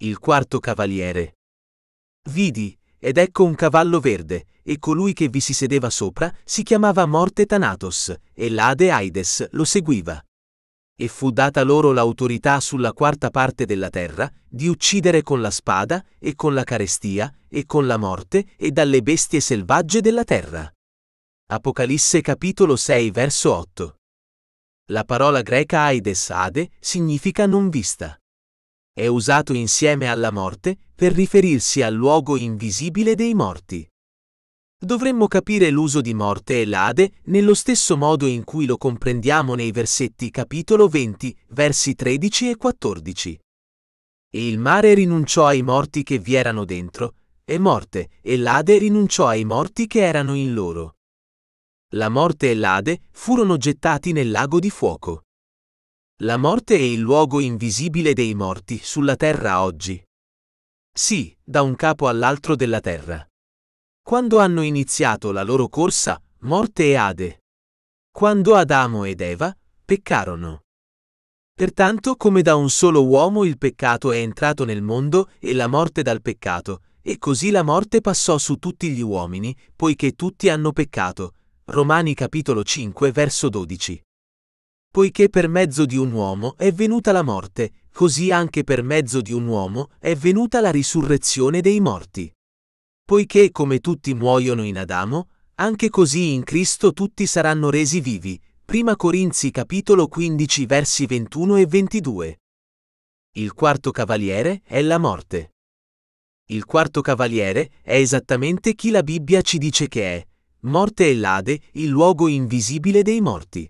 Il quarto cavaliere. Vidi, ed ecco un cavallo verde, e colui che vi si sedeva sopra si chiamava Morte Thanatos, e l'Ade Aides lo seguiva. E fu data loro l'autorità sulla quarta parte della terra, di uccidere con la spada, e con la carestia, e con la morte, e dalle bestie selvagge della terra. Apocalisse capitolo 6 verso 8. La parola greca Aides Ade significa non vista è usato insieme alla morte per riferirsi al luogo invisibile dei morti. Dovremmo capire l'uso di morte e lade nello stesso modo in cui lo comprendiamo nei versetti capitolo 20, versi 13 e 14. E il mare rinunciò ai morti che vi erano dentro, e morte, e l'ade rinunciò ai morti che erano in loro. La morte e l'ade furono gettati nel lago di fuoco. La morte è il luogo invisibile dei morti sulla terra oggi. Sì, da un capo all'altro della terra. Quando hanno iniziato la loro corsa, morte e Ade. Quando Adamo ed Eva peccarono. Pertanto, come da un solo uomo il peccato è entrato nel mondo e la morte dal peccato, e così la morte passò su tutti gli uomini, poiché tutti hanno peccato. Romani capitolo 5 verso 12. Poiché per mezzo di un uomo è venuta la morte, così anche per mezzo di un uomo è venuta la risurrezione dei morti. Poiché come tutti muoiono in Adamo, anche così in Cristo tutti saranno resi vivi. 1 Corinzi capitolo 15 versi 21 e 22. Il quarto cavaliere è la morte. Il quarto cavaliere è esattamente chi la Bibbia ci dice che è, morte e lade, il luogo invisibile dei morti.